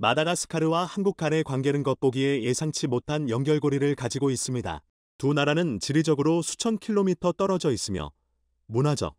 마다가스카르와 한국 간의 관계는 겉보기에 예상치 못한 연결고리를 가지고 있습니다. 두 나라는 지리적으로 수천 킬로미터 떨어져 있으며 문화적,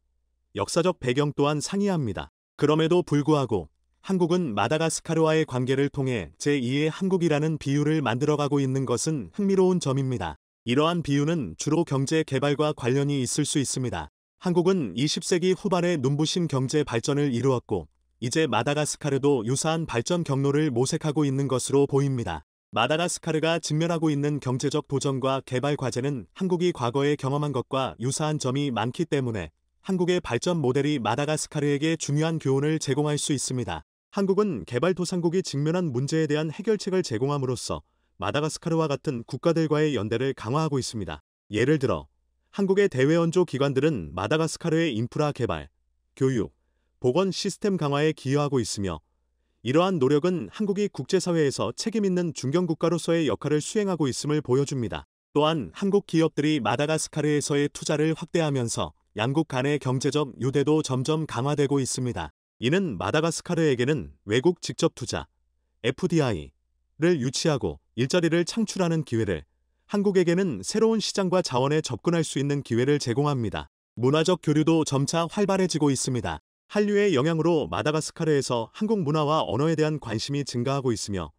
역사적 배경 또한 상이합니다. 그럼에도 불구하고 한국은 마다가스카르와의 관계를 통해 제2의 한국이라는 비유를 만들어가고 있는 것은 흥미로운 점입니다. 이러한 비유는 주로 경제 개발과 관련이 있을 수 있습니다. 한국은 20세기 후반에 눈부신 경제 발전을 이루었고 이제 마다가스카르도 유사한 발전 경로를 모색하고 있는 것으로 보입니다. 마다가스카르가 직면하고 있는 경제적 도전과 개발 과제는 한국이 과거에 경험한 것과 유사한 점이 많기 때문에 한국의 발전 모델이 마다가스카르에게 중요한 교훈을 제공할 수 있습니다. 한국은 개발도상국이 직면한 문제에 대한 해결책을 제공함으로써 마다가스카르와 같은 국가들과의 연대를 강화하고 있습니다. 예를 들어 한국의 대외 원조 기관들은 마다가스카르의 인프라 개발, 교육, 보건 시스템 강화에 기여하고 있으며 이러한 노력은 한국이 국제사회에서 책임있는 중견국가로서의 역할을 수행하고 있음을 보여줍니다. 또한 한국 기업들이 마다가스카르에서의 투자를 확대하면서 양국 간의 경제적 유대도 점점 강화되고 있습니다. 이는 마다가스카르에게는 외국 직접 투자, FDI를 유치하고 일자리를 창출하는 기회를 한국에게는 새로운 시장과 자원에 접근할 수 있는 기회를 제공합니다. 문화적 교류도 점차 활발해지고 있습니다. 한류의 영향으로 마다가스카르에서 한국 문화와 언어에 대한 관심이 증가하고 있으며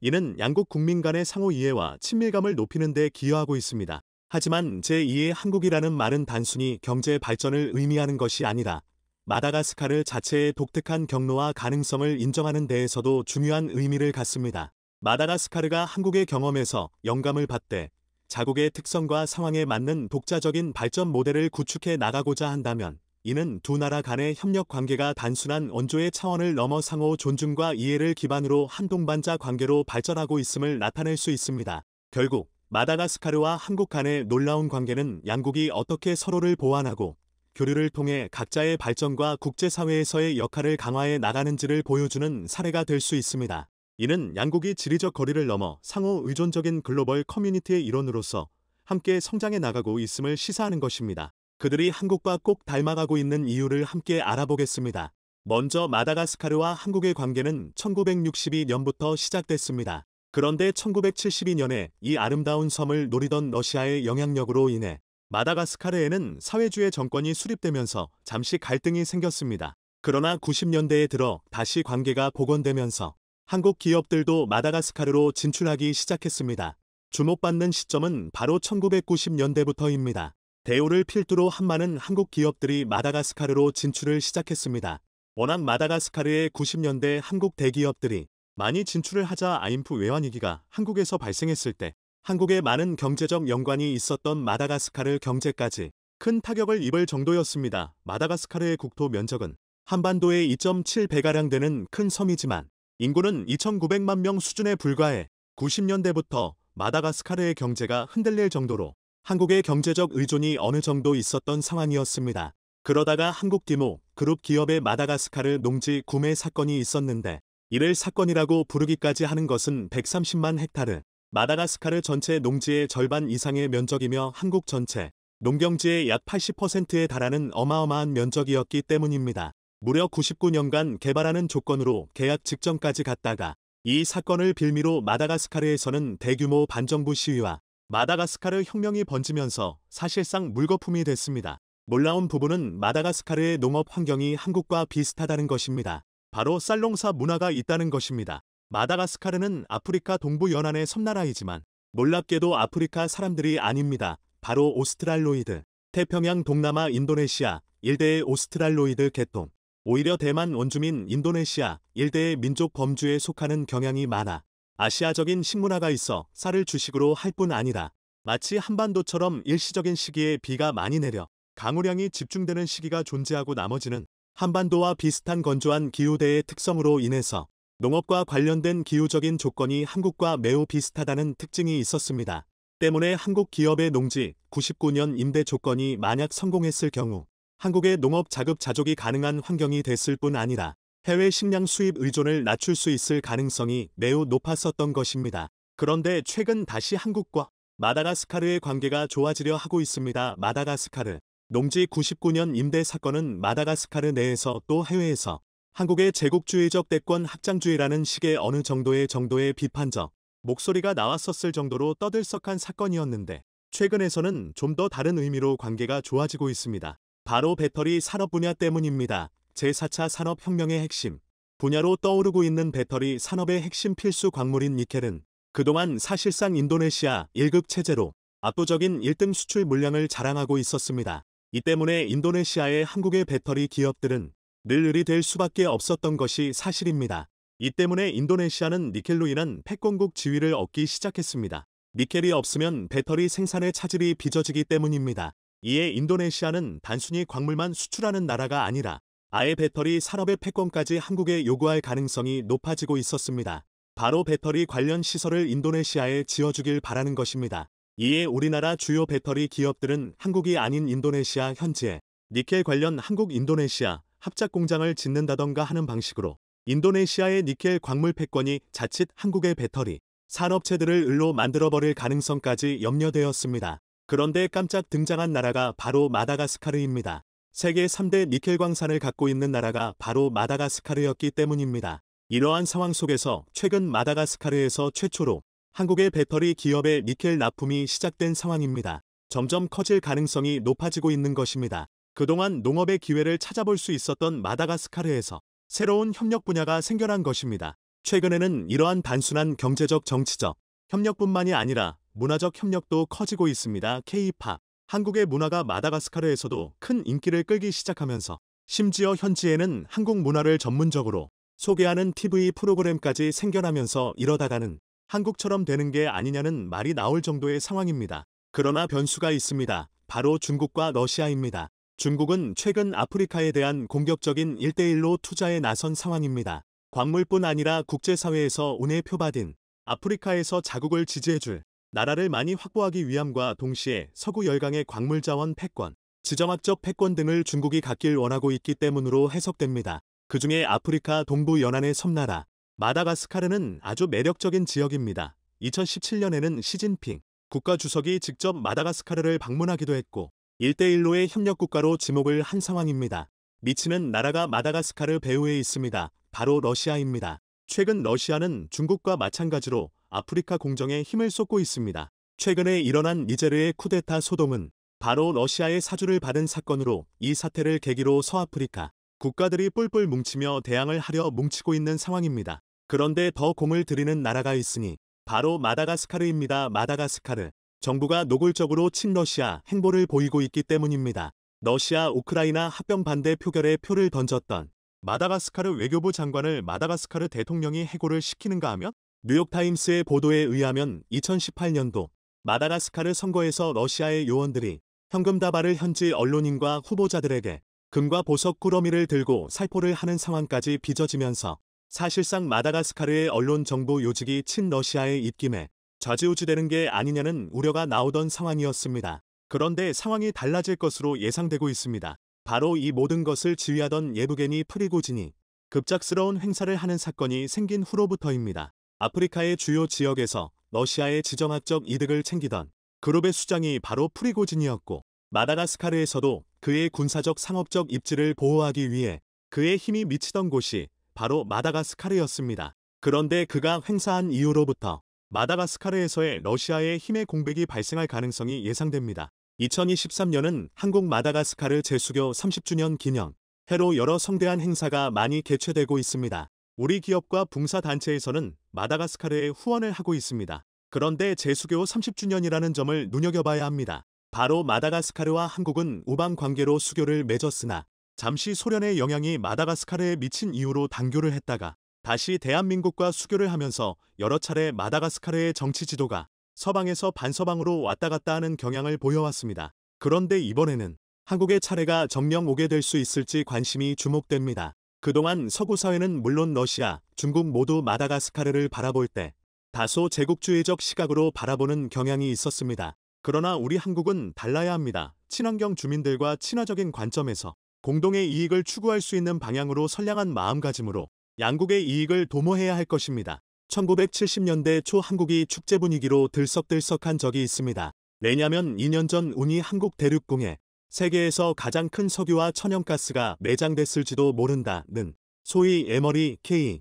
이는 양국 국민 간의 상호 이해와 친밀감을 높이는 데 기여하고 있습니다. 하지만 제2의 한국이라는 말은 단순히 경제 발전을 의미하는 것이 아니라 마다가스카르 자체의 독특한 경로와 가능성을 인정하는 데에서도 중요한 의미를 갖습니다. 마다가스카르가 한국의 경험에서 영감을 받되 자국의 특성과 상황에 맞는 독자적인 발전 모델을 구축해 나가고자 한다면 이는 두 나라 간의 협력 관계가 단순한 원조의 차원을 넘어 상호 존중과 이해를 기반으로 한동반자 관계로 발전하고 있음을 나타낼 수 있습니다. 결국 마다가스카르와 한국 간의 놀라운 관계는 양국이 어떻게 서로를 보완하고 교류를 통해 각자의 발전과 국제사회에서의 역할을 강화해 나가는지를 보여주는 사례가 될 수 있습니다. 이는 양국이 지리적 거리를 넘어 상호 의존적인 글로벌 커뮤니티의 일원으로서 함께 성장해 나가고 있음을 시사하는 것입니다. 그들이 한국과 꼭 닮아가고 있는 이유를 함께 알아보겠습니다. 먼저 마다가스카르와 한국의 관계는 1962년부터 시작됐습니다. 그런데 1972년에 이 아름다운 섬을 노리던 러시아의 영향력으로 인해 마다가스카르에는 사회주의 정권이 수립되면서 잠시 갈등이 생겼습니다. 그러나 90년대에 들어 다시 관계가 복원되면서 한국 기업들도 마다가스카르로 진출하기 시작했습니다. 주목받는 시점은 바로 1990년대부터입니다. 대우를 필두로 한 많은 한국 기업들이 마다가스카르로 진출을 시작했습니다. 워낙 마다가스카르의 90년대 한국 대기업들이 많이 진출을 하자 아임프 외환위기가 한국에서 발생했을 때한국에 많은 경제적 연관이 있었던 마다가스카르 경제까지 큰 타격을 입을 정도였습니다. 마다가스카르의 국토 면적은 한반도의 2.7배가량 되는 큰 섬이지만 인구는 2,900만 명 수준에 불과해 90년대부터 마다가스카르의 경제가 흔들릴 정도로 한국의 경제적 의존이 어느 정도 있었던 상황이었습니다. 그러다가 한국 디모 그룹 기업의 마다가스카르 농지 구매 사건이 있었는데 이를 사건이라고 부르기까지 하는 것은 130만 헥타르 마다가스카르 전체 농지의 절반 이상의 면적이며 한국 전체 농경지의 약 80%에 달하는 어마어마한 면적이었기 때문입니다. 무려 99년간 개발하는 조건으로 계약 직전까지 갔다가 이 사건을 빌미로 마다가스카르에서는 대규모 반정부 시위와 마다가스카르 혁명이 번지면서 사실상 물거품이 됐습니다. 놀라운 부분은 마다가스카르의 농업 환경이 한국과 비슷하다는 것입니다. 바로 쌀농사 문화가 있다는 것입니다. 마다가스카르는 아프리카 동부 연안의 섬나라이지만 몰랍게도 아프리카 사람들이 아닙니다. 바로 오스트랄로이드, 태평양 동남아 인도네시아 일대의 오스트랄로이드 계통, 오히려 대만 원주민 인도네시아 일대의 민족 범주에 속하는 경향이 많아 아시아적인 식문화가 있어 쌀을 주식으로 할 뿐 아니라 마치 한반도처럼 일시적인 시기에 비가 많이 내려 강우량이 집중되는 시기가 존재하고 나머지는 한반도와 비슷한 건조한 기후대의 특성으로 인해서 농업과 관련된 기후적인 조건이 한국과 매우 비슷하다는 특징이 있었습니다. 때문에 한국 기업의 농지 99년 임대 조건이 만약 성공했을 경우 한국의 농업 자급 자족이 가능한 환경이 됐을 뿐 아니라 해외 식량 수입 의존을 낮출 수 있을 가능성이 매우 높았었던 것입니다. 그런데 최근 다시 한국과 마다가스카르의 관계가 좋아지려 하고 있습니다. 마다가스카르 농지 99년 임대 사건은 마다가스카르 내에서 또 해외에서 한국의 제국주의적 대권 확장주의라는 식의 어느 정도의 정도의 비판적 목소리가 나왔었을 정도로 떠들썩한 사건이었는데 최근에서는 좀 더 다른 의미로 관계가 좋아지고 있습니다. 바로 배터리 산업 분야 때문입니다. 제4차 산업혁명의 핵심 분야로 떠오르고 있는 배터리 산업의 핵심 필수 광물인 니켈은 그동안 사실상 인도네시아 1급 체제로 압도적인 1등 수출 물량을 자랑하고 있었습니다. 이 때문에 인도네시아의 한국의 배터리 기업들은 늘 을이 될 수밖에 없었던 것이 사실입니다. 이 때문에 인도네시아는 니켈로 인한 패권국 지위를 얻기 시작했습니다. 니켈이 없으면 배터리 생산의 차질이 빚어지기 때문입니다. 이에 인도네시아는 단순히 광물만 수출하는 나라가 아니라 아예 배터리 산업의 패권까지 한국에 요구할 가능성이 높아지고 있었습니다. 바로 배터리 관련 시설을 인도네시아에 지어주길 바라는 것입니다. 이에 우리나라 주요 배터리 기업들은 한국이 아닌 인도네시아 현지에 니켈 관련 한국 인도네시아 합작 공장을 짓는다던가 하는 방식으로 인도네시아의 니켈 광물 패권이 자칫 한국의 배터리 산업체들을 을로 만들어버릴 가능성까지 염려되었습니다. 그런데 깜짝 등장한 나라가 바로 마다가스카르입니다. 세계 3대 니켈 광산을 갖고 있는 나라가 바로 마다가스카르였기 때문입니다. 이러한 상황 속에서 최근 마다가스카르에서 최초로 한국의 배터리 기업의 니켈 납품이 시작된 상황입니다. 점점 커질 가능성이 높아지고 있는 것입니다. 그동안 농업의 기회를 찾아볼 수 있었던 마다가스카르에서 새로운 협력 분야가 생겨난 것입니다. 최근에는 이러한 단순한 경제적 정치적 협력뿐만이 아니라 문화적 협력도 커지고 있습니다. K-팝, 한국의 문화가 마다가스카르에서도 큰 인기를 끌기 시작하면서 심지어 현지에는 한국 문화를 전문적으로 소개하는 TV 프로그램까지 생겨나면서 이러다가는 한국처럼 되는 게 아니냐는 말이 나올 정도의 상황입니다. 그러나 변수가 있습니다. 바로 중국과 러시아입니다. 중국은 최근 아프리카에 대한 공격적인 일대일로 투자에 나선 상황입니다. 광물뿐 아니라 국제사회에서 운에 표받은 아프리카에서 자국을 지지해줄 나라를 많이 확보하기 위함과 동시에 서구 열강의 광물자원 패권, 지정학적 패권 등을 중국이 갖길 원하고 있기 때문으로 해석됩니다. 그 중에 아프리카 동부 연안의 섬나라, 마다가스카르는 아주 매력적인 지역입니다. 2017년에는 시진핑, 국가주석이 직접 마다가스카르를 방문하기도 했고, 1대1로의 협력국가로 지목을 한 상황입니다. 미치는 나라가 마다가스카르 배후에 있습니다. 바로 러시아입니다. 최근 러시아는 중국과 마찬가지로 아프리카 공정에 힘을 쏟고 있습니다. 최근에 일어난 니제르의 쿠데타 소동은 바로 러시아의 사주를 받은 사건으로 이 사태를 계기로 서아프리카 국가들이 뿔뿔 뭉치며 대항을 하려 뭉치고 있는 상황입니다. 그런데 더 공을 들이는 나라가 있으니 바로 마다가스카르입니다. 마다가스카르. 정부가 노골적으로 친러시아 행보를 보이고 있기 때문입니다. 러시아 우크라이나 합병 반대 표결에 표를 던졌던 마다가스카르 외교부 장관을 마다가스카르 대통령이 해고를 시키는가 하면 뉴욕타임스의 보도에 의하면 2018년도 마다가스카르 선거에서 러시아의 요원들이 현금 다발을 현지 언론인과 후보자들에게 금과 보석 꾸러미를 들고 살포를 하는 상황까지 빚어지면서 사실상 마다가스카르의 언론 정부 요직이 친러시아에 입김에 좌지우지되는 게 아니냐는 우려가 나오던 상황이었습니다. 그런데 상황이 달라질 것으로 예상되고 있습니다. 바로 이 모든 것을 지휘하던 예브게니 프리고진이 급작스러운 행사를 하는 사건이 생긴 후로부터입니다. 아프리카의 주요 지역에서 러시아의 지정학적 이득을 챙기던 그룹의 수장이 바로 프리고진이었고 마다가스카르에서도 그의 군사적 상업적 입지를 보호하기 위해 그의 힘이 미치던 곳이 바로 마다가스카르였습니다. 그런데 그가 행사한 이후로부터 마다가스카르에서의 러시아의 힘의 공백이 발생할 가능성이 예상됩니다. 2023년은 한국 마다가스카르 제수교 30주년 기념 해로 여러 성대한 행사가 많이 개최되고 있습니다. 우리 기업과 봉사단체에서는 마다가스카르에 후원을 하고 있습니다. 그런데 제수교 30주년이라는 점을 눈여겨봐야 합니다. 바로 마다가스카르와 한국은 우방 관계로 수교를 맺었으나 잠시 소련의 영향이 마다가스카르에 미친 이유로 단교를 했다가 다시 대한민국과 수교를 하면서 여러 차례 마다가스카르의 정치 지도가 서방에서 반서방으로 왔다 갔다 하는 경향을 보여왔습니다. 그런데 이번에는 한국의 차례가 정령 오게 될 수 있을지 관심이 주목됩니다. 그동안 서구 사회는 물론 러시아, 중국 모두 마다가스카르를 바라볼 때 다소 제국주의적 시각으로 바라보는 경향이 있었습니다. 그러나 우리 한국은 달라야 합니다. 친환경 주민들과 친화적인 관점에서 공동의 이익을 추구할 수 있는 방향으로 선량한 마음가짐으로 양국의 이익을 도모해야 할 것입니다. 1970년대 초 한국이 축제 분위기로 들썩들썩한 적이 있습니다. 왜냐면 2년 전 운이 한국 대륙궁에 세계에서 가장 큰 석유와 천연가스가 매장됐을지도 모른다는 소위 에머리 K.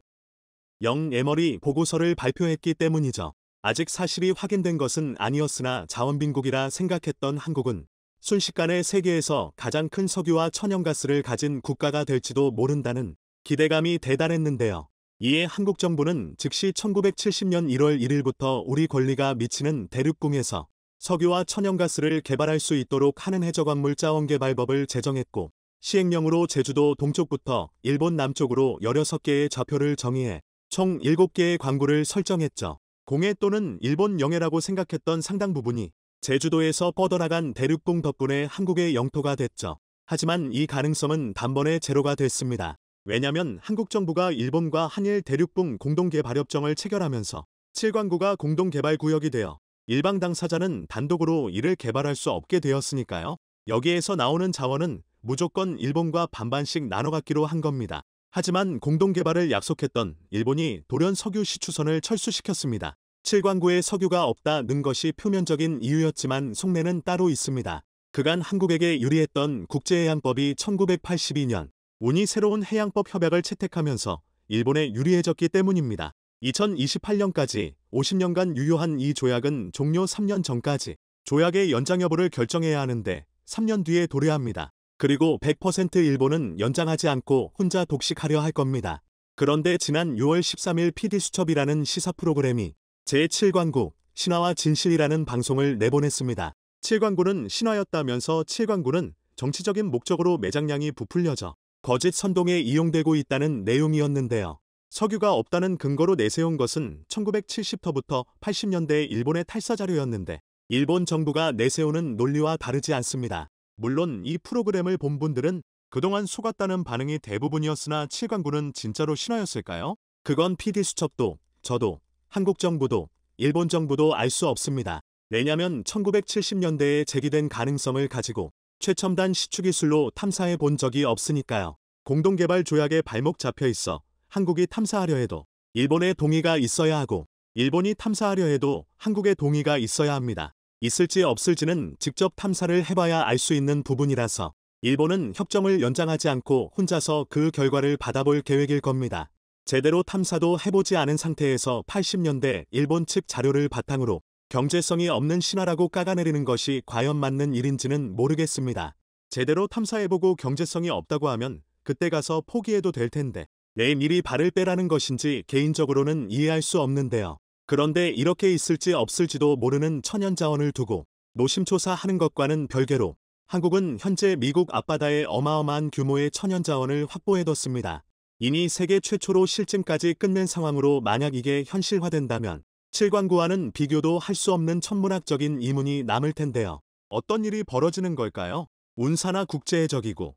영 에머리 보고서를 발표했기 때문이죠. 아직 사실이 확인된 것은 아니었으나 자원빈국이라 생각했던 한국은 순식간에 세계에서 가장 큰 석유와 천연가스를 가진 국가가 될지도 모른다는 기대감이 대단했는데요. 이에 한국 정부는 즉시 1970년 1월 1일부터 우리 권리가 미치는 대륙궁에서 석유와 천연가스를 개발할 수 있도록 하는 해저광물 자원 개발법을 제정했고 시행령으로 제주도 동쪽부터 일본 남쪽으로 16개의 좌표를 정의해 총 7개의 광구를 설정했죠. 공해 또는 일본 영해라고 생각했던 상당 부분이 제주도에서 뻗어나간 대륙붕 덕분에 한국의 영토가 됐죠. 하지만 이 가능성은 단번에 제로가 됐습니다. 왜냐면 한국 정부가 일본과 한일 대륙붕 공동개발협정을 체결하면서 7광구가 공동개발구역이 되어 일방 당사자는 단독으로 이를 개발할 수 없게 되었으니까요. 여기에서 나오는 자원은 무조건 일본과 반반씩 나눠 갖기로 한 겁니다. 하지만 공동 개발을 약속했던 일본이 돌연 석유 시추선을 철수시켰습니다. 칠광구에 석유가 없다는 것이 표면적인 이유였지만 속내는 따로 있습니다. 그간 한국에게 유리했던 국제해양법이 1982년 운이 새로운 해양법 협약을 채택하면서 일본에 유리해졌기 때문입니다. 2028년까지 50년간 유효한 이 조약은 종료 3년 전까지 조약의 연장 여부를 결정해야 하는데 3년 뒤에 도래합니다. 그리고 100% 일본은 연장하지 않고 혼자 독식하려 할 겁니다. 그런데 지난 6월 13일 PD수첩이라는 시사 프로그램이 제7광구 신화와 진실이라는 방송을 내보냈습니다. 7광구는 신화였다면서 7광구는 정치적인 목적으로 매장량이 부풀려져 거짓 선동에 이용되고 있다는 내용이었는데요. 석유가 없다는 근거로 내세운 것은 1970터부터 8 0년대 일본의 탈사 자료였는데 일본 정부가 내세우는 논리와 다르지 않습니다. 물론 이 프로그램을 본 분들은 그동안 속았다는 반응이 대부분이었으나 칠광군은 진짜로 신화였을까요? 그건 PD 수첩도 저도 한국 정부도 일본 정부도 알 수 없습니다. 왜냐면 1970년대에 제기된 가능성을 가지고 최첨단 시추기술로 탐사해 본 적이 없으니까요. 공동개발 조약에 발목 잡혀 있어 한국이 탐사하려 해도 일본의 동의가 있어야 하고 일본이 탐사하려 해도 한국의 동의가 있어야 합니다. 있을지 없을지는 직접 탐사를 해봐야 알 수 있는 부분이라서 일본은 협정을 연장하지 않고 혼자서 그 결과를 받아볼 계획일 겁니다. 제대로 탐사도 해보지 않은 상태에서 80년대 일본 측 자료를 바탕으로 경제성이 없는 신화라고 깎아내리는 것이 과연 맞는 일인지는 모르겠습니다. 제대로 탐사해보고 경제성이 없다고 하면 그때 가서 포기해도 될 텐데 내 미리 발을 빼라는 것인지 개인적으로는 이해할 수 없는데요. 그런데 이렇게 있을지 없을지도 모르는 천연자원을 두고 노심초사하는 것과는 별개로 한국은 현재 미국 앞바다에 어마어마한 규모의 천연자원을 확보해뒀습니다. 이미 세계 최초로 실증까지 끝낸 상황으로 만약 이게 현실화된다면 칠광구와는 비교도 할 수 없는 천문학적인 이문이 남을 텐데요. 어떤 일이 벌어지는 걸까요? 운사나 국제적이고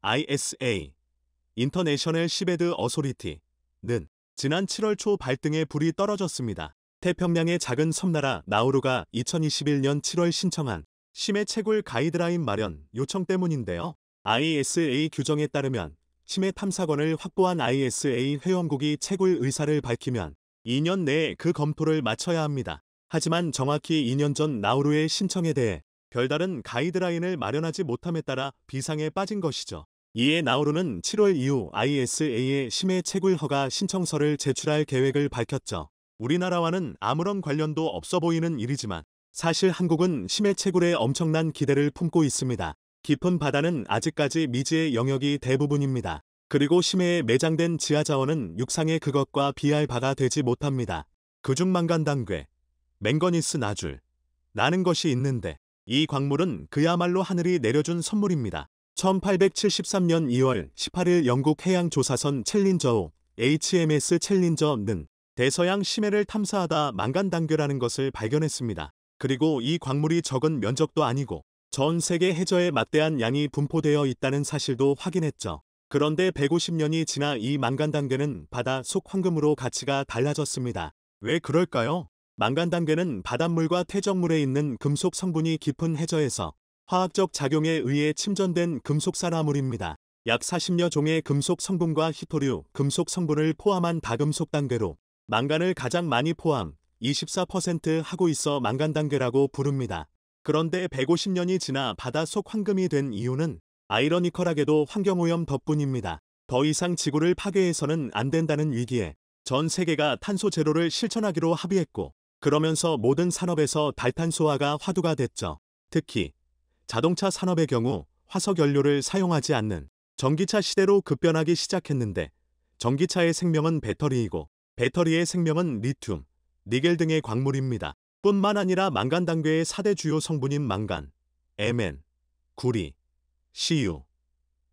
ISA, 인터내셔널 시베드 어소리티는 지난 7월 초 발등에 불이 떨어졌습니다. 태평양의 작은 섬나라 나우루가 2021년 7월 신청한 심해 채굴 가이드라인 마련 요청 때문인데요. ISA 규정에 따르면 심해 탐사권을 확보한 ISA 회원국이 채굴 의사를 밝히면 2년 내에 그 검토를 마쳐야 합니다. 하지만 정확히 2년 전 나우루의 신청에 대해 별다른 가이드라인을 마련하지 못함에 따라 비상에 빠진 것이죠. 이에 나우루는 7월 이후 ISA의 심해 채굴 허가 신청서를 제출할 계획을 밝혔죠. 우리나라와는 아무런 관련도 없어 보이는 일이지만 사실 한국은 심해 채굴에 엄청난 기대를 품고 있습니다. 깊은 바다는 아직까지 미지의 영역이 대부분입니다. 그리고 심해에 매장된 지하 자원은 육상의 그것과 비할 바가 되지 못합니다. 그중 망간당괴, 맹거니스 나줄, 나는 것이 있는데 이 광물은 그야말로 하늘이 내려준 선물입니다. 1873년 2월 18일 영국 해양조사선 챌린저호 HMS 챌린저는 대서양 심해를 탐사하다 망간단괴라는 것을 발견했습니다. 그리고 이 광물이 적은 면적도 아니고 전 세계 해저에 막대한 양이 분포되어 있다는 사실도 확인했죠. 그런데 150년이 지나 이 망간단괴는 바다 속 황금으로 가치가 달라졌습니다. 왜 그럴까요? 망간단괴는 바닷물과 퇴적물에 있는 금속 성분이 깊은 해저에서 화학적 작용에 의해 침전된 금속산화물입니다. 약 40여 종의 금속 성분과 히토류 금속 성분을 포함한 다금속 단계로 망간을 가장 많이 포함 24% 하고 있어 망간 단계라고 부릅니다. 그런데 150년이 지나 바다 속 황금이 된 이유는 아이러니컬하게도 환경오염 덕분입니다. 더 이상 지구를 파괴해서는 안 된다는 위기에 전 세계가 탄소 제로를 실천하기로 합의했고 그러면서 모든 산업에서 달탄소화가 화두가 됐죠. 특히 자동차 산업의 경우 화석 연료를 사용하지 않는 전기차 시대로 급변하기 시작했는데 전기차의 생명은 배터리이고 배터리의 생명은 리튬, 니겔 등의 광물입니다. 뿐만 아니라 망간 단계의 4대 주요 성분인 망간, Mn, 구리, Cu,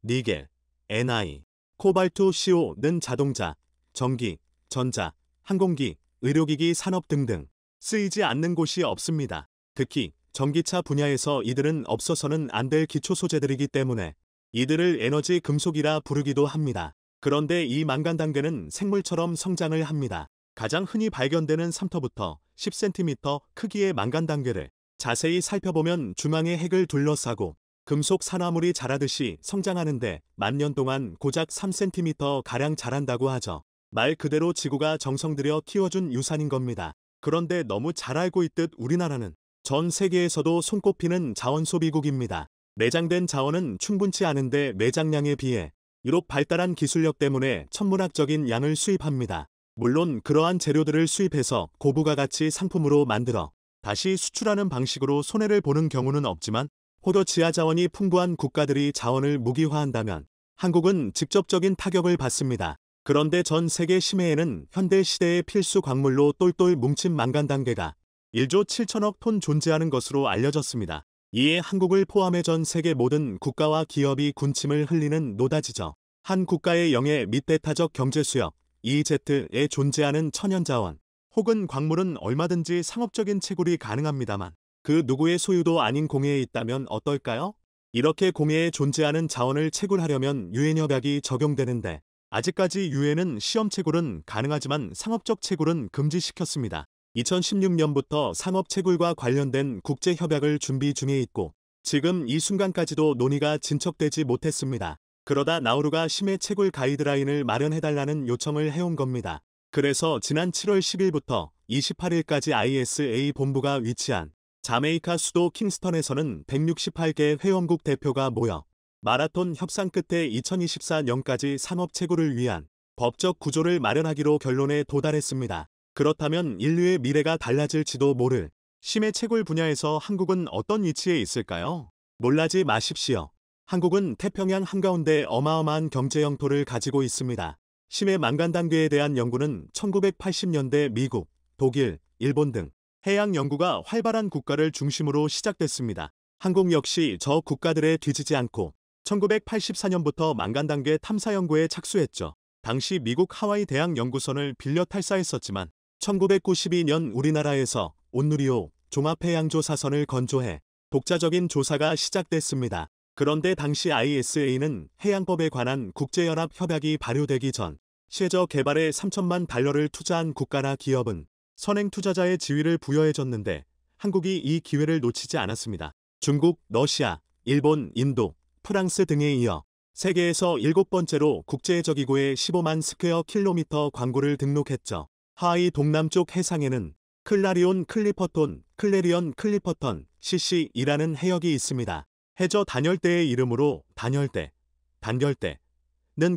니겔, Ni, 코발트 CO는 자동차, 전기, 전자, 항공기, 의료기기 산업 등등 쓰이지 않는 곳이 없습니다. 특히 전기차 분야에서 이들은 없어서는 안 될 기초소재들이기 때문에 이들을 에너지 금속이라 부르기도 합니다. 그런데 이 망간 단계는 생물처럼 성장을 합니다. 가장 흔히 발견되는 3터부터 10cm 크기의 망간 단계를 자세히 살펴보면 중앙의 핵을 둘러싸고 금속 산화물이 자라듯이 성장하는데 만년 동안 고작 3cm가량 자란다고 하죠. 말 그대로 지구가 정성들여 키워준 유산인 겁니다. 그런데 너무 잘 알고 있듯 우리나라는 전 세계에서도 손꼽히는 자원 소비국입니다. 내장된 자원은 충분치 않은데 매장량에 비해 유럽 발달한 기술력 때문에 천문학적인 양을 수입합니다. 물론 그러한 재료들을 수입해서 고부가 가치 상품으로 만들어 다시 수출하는 방식으로 손해를 보는 경우는 없지만 포도 지하 자원이 풍부한 국가들이 자원을 무기화한다면 한국은 직접적인 타격을 받습니다. 그런데 전 세계 심해에는 현대 시대의 필수 광물로 똘똘 뭉친 망간 단계가 1조 7천억 톤 존재하는 것으로 알려졌습니다. 이에 한국을 포함해 전 세계 모든 국가와 기업이 군침을 흘리는 노다지죠. 한 국가의 영해 밑 배타적 경제수역, EZ에 존재하는 천연자원, 혹은 광물은 얼마든지 상업적인 채굴이 가능합니다만 그 누구의 소유도 아닌 공해에 있다면 어떨까요? 이렇게 공해에 존재하는 자원을 채굴하려면 유엔협약이 적용되는데 아직까지 유엔은 시험 채굴은 가능하지만 상업적 채굴은 금지시켰습니다. 2016년부터 산업 채굴과 관련된 국제 협약을 준비 중에 있고 지금 이 순간까지도 논의가 진척되지 못했습니다. 그러다 나우루가 심해 채굴 가이드라인을 마련해달라는 요청을 해온 겁니다. 그래서 지난 7월 10일부터 28일까지 ISA 본부가 위치한 자메이카 수도 킹스턴에서는 168개 회원국 대표가 모여 마라톤 협상 끝에 2024년까지 산업 채굴을 위한 법적 구조를 마련하기로 결론에 도달했습니다. 그렇다면 인류의 미래가 달라질지도 모를 심해 채굴 분야에서 한국은 어떤 위치에 있을까요? 몰라지 마십시오. 한국은 태평양 한가운데 어마어마한 경제 영토를 가지고 있습니다. 심해 망간 단계에 대한 연구는 1980년대 미국, 독일, 일본 등 해양 연구가 활발한 국가를 중심으로 시작됐습니다. 한국 역시 저 국가들에 뒤지지 않고 1984년부터 망간 단계 탐사 연구에 착수했죠. 당시 미국 하와이 대학 연구선을 빌려 탈사했었지만 1992년 우리나라에서 온누리호 종합해양조 사선을 건조해 독자적인 조사가 시작됐습니다. 그런데 당시 ISA는 해양법에 관한 국제연합 협약이 발효되기 전 시저 개발에 3천만 달러를 투자한 국가나 기업은 선행 투자자의 지위를 부여해줬는데 한국이 이 기회를 놓치지 않았습니다. 중국, 러시아, 일본, 인도, 프랑스 등에 이어 세계에서 일곱 번째로 국제적이고의 15만 스퀘어 킬로미터 광고를 등록했죠. 하이 동남쪽 해상에는 클라리온 클리퍼톤, 클레리언 클리퍼턴, CC이라는 해역이 있습니다. 해저 단열대의 이름으로 단열대, 단열대는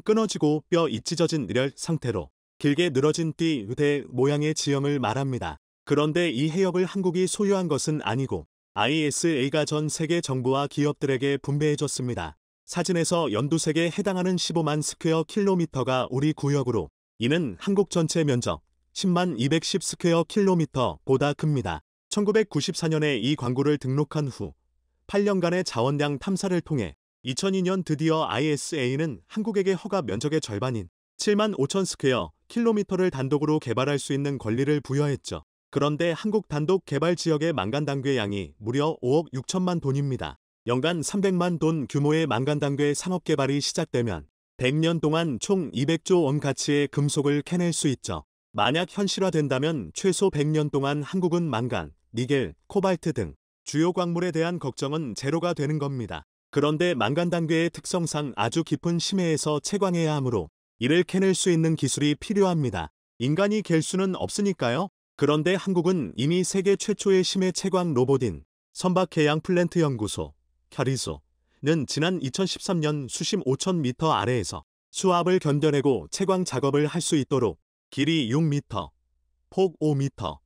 끊어지고 뼈 이찢어진 렬 상태로 길게 늘어진 띠대 의 모양의 지형을 말합니다. 그런데 이 해역을 한국이 소유한 것은 아니고 ISA가 전 세계 정부와 기업들에게 분배해줬습니다. 사진에서 연두색에 해당하는 15만 스퀘어 킬로미터가 우리 구역으로 이는 한국 전체 면적 10만 210 스퀘어 킬로미터보다 큽니다. 1994년에 이 광구를 등록한 후 8년간의 자원량 탐사를 통해 2002년 드디어 ISA는 한국에게 허가 면적의 절반인 7만 5천 스퀘어 킬로미터를 단독으로 개발할 수 있는 권리를 부여했죠. 그런데 한국 단독 개발 지역의 망간단괴 양이 무려 5억 6천만 돈입니다. 연간 300만 돈 규모의 망간단괴 산업 개발이 시작되면 100년 동안 총 200조 원 가치의 금속을 캐낼 수 있죠. 만약 현실화된다면 최소 100년 동안 한국은 망간 니겔, 코발트 등 주요 광물에 대한 걱정은 제로가 되는 겁니다. 그런데 망간 단계의 특성상 아주 깊은 심해에서 채광해야 하므로 이를 캐낼 수 있는 기술이 필요합니다. 인간이 갤 수는 없으니까요. 그런데 한국은 이미 세계 최초의 심해 채광 로봇인 선박해양 플랜트 연구소, 결의소는 지난 2013년 수심 5,000m 아래에서 수압을 견뎌내고 채광 작업을 할 수 있도록 길이 6m, 폭 5m,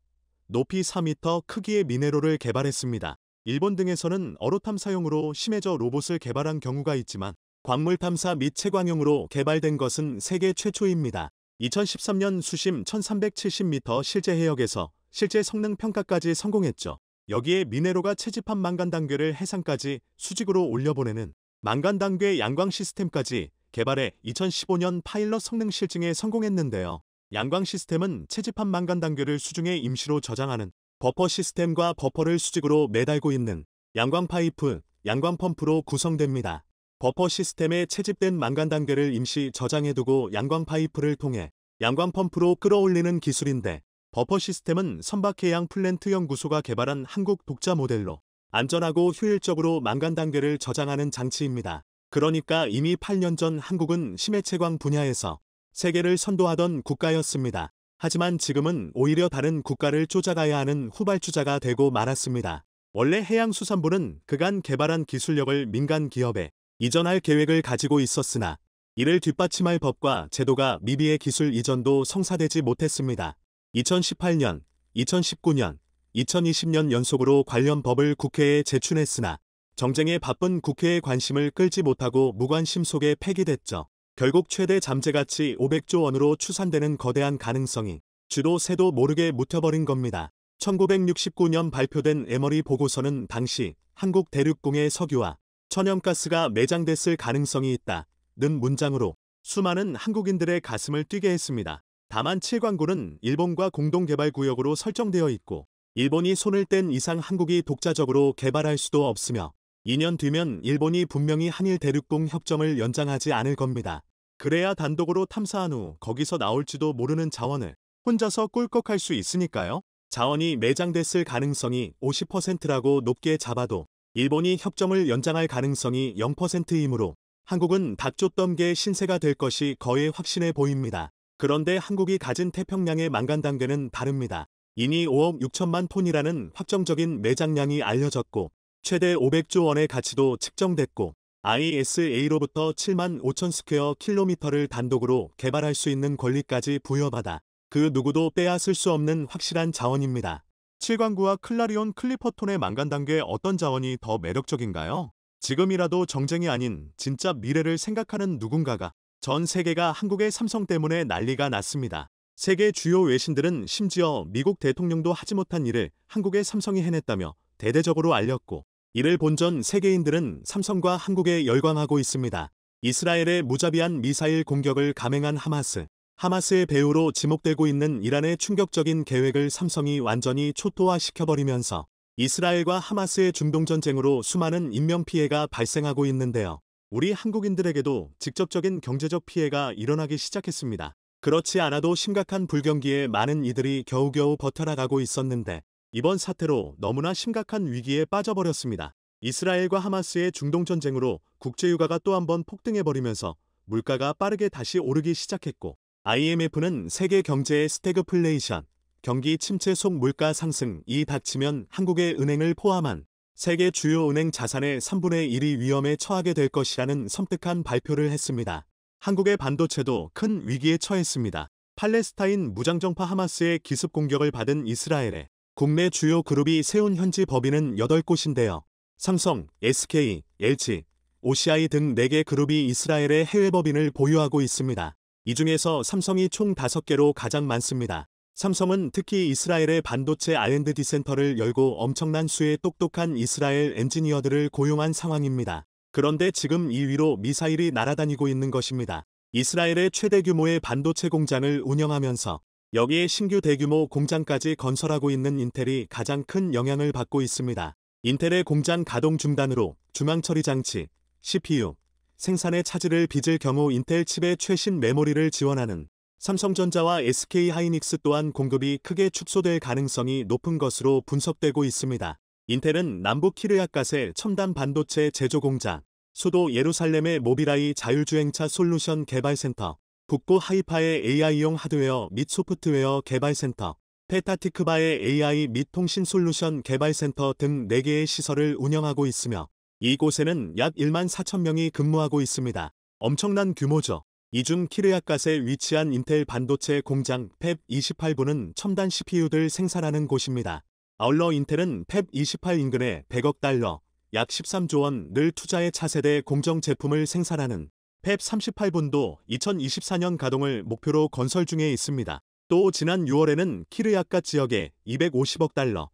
높이 4m 크기의 미네로를 개발했습니다. 일본 등에서는 어로탐 사용으로 심해저 로봇을 개발한 경우가 있지만 광물 탐사 및 채광용으로 개발된 것은 세계 최초입니다. 2013년 수심 1370m 실제 해역에서 실제 성능 평가까지 성공했죠. 여기에 미네로가 채집한 망간 단계를 해상까지 수직으로 올려보내는 망간 단계 양광 시스템까지 개발해 2015년 파일럿 성능 실증에 성공했는데요. 양광 시스템은 채집한 망간 단계를 수중에 임시로 저장하는 버퍼 시스템과 버퍼를 수직으로 매달고 있는 양광 파이프, 양광 펌프로 구성됩니다. 버퍼 시스템에 채집된 망간 단계를 임시 저장해두고 양광 파이프를 통해 양광 펌프로 끌어올리는 기술인데 버퍼 시스템은 선박해양 플랜트 연구소가 개발한 한국 독자 모델로 안전하고 효율적으로 망간 단계를 저장하는 장치입니다. 그러니까 이미 8년 전 한국은 심해채광 분야에서 세계를 선도하던 국가였습니다. 하지만 지금은 오히려 다른 국가를 쫓아가야 하는 후발주자가 되고 말았습니다. 원래 해양수산부는 그간 개발한 기술력을 민간 기업에 이전할 계획을 가지고 있었으나 이를 뒷받침할 법과 제도가 미비의 기술 이전도 성사되지 못했습니다. 2018년, 2019년, 2020년 연속으로 관련 법을 국회에 제출했으나 정쟁에 바쁜 국회의 관심을 끌지 못하고 무관심 속에 폐기됐죠. 결국 최대 잠재가치 500조 원으로 추산되는 거대한 가능성이 주도 새도 모르게 묻혀버린 겁니다. 1969년 발표된 에머리 보고서는 당시 한국 대륙궁의 석유와 천연가스가 매장됐을 가능성이 있다. 는 문장으로 수많은 한국인들의 가슴을 뛰게 했습니다. 다만 칠광구는 일본과 공동개발구역으로 설정되어 있고 일본이 손을 뗀 이상 한국이 독자적으로 개발할 수도 없으며 2년 뒤면 일본이 분명히 한일 대륙공 협정을 연장하지 않을 겁니다. 그래야 단독으로 탐사한 후 거기서 나올지도 모르는 자원을 혼자서 꿀꺽할 수 있으니까요. 자원이 매장됐을 가능성이 50%라고 높게 잡아도 일본이 협정을 연장할 가능성이 0%이므로 한국은 닥쫓덤게 신세가 될 것이 거의 확신해 보입니다. 그런데 한국이 가진 태평양의 망간 단계는 다릅니다. 이미 5억 6천만 톤이라는 확정적인 매장량이 알려졌고 최대 500조 원의 가치도 측정됐고 ISA로부터 7만 5천 스퀘어 킬로미터를 단독으로 개발할 수 있는 권리까지 부여받아 그 누구도 빼앗을 수 없는 확실한 자원입니다. 7광구와 클라리온 클리퍼톤의 망간 단계 어떤 자원이 더 매력적인가요? 지금이라도 정쟁이 아닌 진짜 미래를 생각하는 누군가가 전 세계가 한국의 삼성 때문에 난리가 났습니다. 세계 주요 외신들은 심지어 미국 대통령도 하지 못한 일을 한국의 삼성이 해냈다며 대대적으로 알렸고 이를 본 전 세계인들은 삼성과 한국에 열광하고 있습니다. 이스라엘의 무자비한 미사일 공격을 감행한 하마스, 하마스의 배후로 지목되고 있는 이란의 충격적인 계획을 삼성이 완전히 초토화시켜버리면서 이스라엘과 하마스의 중동전쟁으로 수많은 인명피해가 발생하고 있는데요. 우리 한국인들에게도 직접적인 경제적 피해가 일어나기 시작했습니다. 그렇지 않아도 심각한 불경기에 많은 이들이 겨우겨우 버텨나가고 있었는데 이번 사태로 너무나 심각한 위기에 빠져버렸습니다. 이스라엘과 하마스의 중동전쟁으로 국제유가가 또 한 번 폭등해버리면서 물가가 빠르게 다시 오르기 시작했고 IMF는 세계 경제의 스태그플레이션, 경기 침체 속 물가 상승이 닥치면 한국의 은행을 포함한 세계 주요 은행 자산의 3분의 1이 위험에 처하게 될 것이라는 섬뜩한 발표를 했습니다. 한국의 반도체도 큰 위기에 처했습니다. 팔레스타인 무장정파 하마스의 기습 공격을 받은 이스라엘에 국내 주요 그룹이 세운 현지 법인은 8곳인데요. 삼성, SK, LG, OCI 등 4개 그룹이 이스라엘의 해외 법인을 보유하고 있습니다. 이 중에서 삼성이 총 5개로 가장 많습니다. 삼성은 특히 이스라엘의 반도체 R&D 센터를 열고 엄청난 수의 똑똑한 이스라엘 엔지니어들을 고용한 상황입니다. 그런데 지금 이위로 미사일이 날아다니고 있는 것입니다. 이스라엘의 최대 규모의 반도체 공장을 운영하면서 여기에 신규 대규모 공장까지 건설하고 있는 인텔이 가장 큰 영향을 받고 있습니다. 인텔의 공장 가동 중단으로 중앙처리 장치, CPU, 생산의 차질을 빚을 경우 인텔 칩의 최신 메모리를 지원하는 삼성전자와 SK하이닉스 또한 공급이 크게 축소될 가능성이 높은 것으로 분석되고 있습니다. 인텔은 남북 키르약갓의 첨단 반도체 제조 공장, 수도 예루살렘의 모빌아이 자율주행차 솔루션 개발센터, 북구 하이파의 AI용 하드웨어 및 소프트웨어 개발센터, 페타티크바의 AI 및 통신 솔루션 개발센터 등 4개의 시설을 운영하고 있으며 이곳에는 약 1만 4천 명이 근무하고 있습니다. 엄청난 규모죠. 이중 키르약갓에 위치한 인텔 반도체 공장 펩28부는 첨단 CPU들 생산하는 곳입니다. 아울러 인텔은 펩28 인근에 100억 달러, 약 13조 원을 투자해 차세대 공정 제품을 생산하는 펩 38분도 2024년 가동을 목표로 건설 중에 있습니다. 또 지난 6월에는 키르야카 지역에 250억 달러,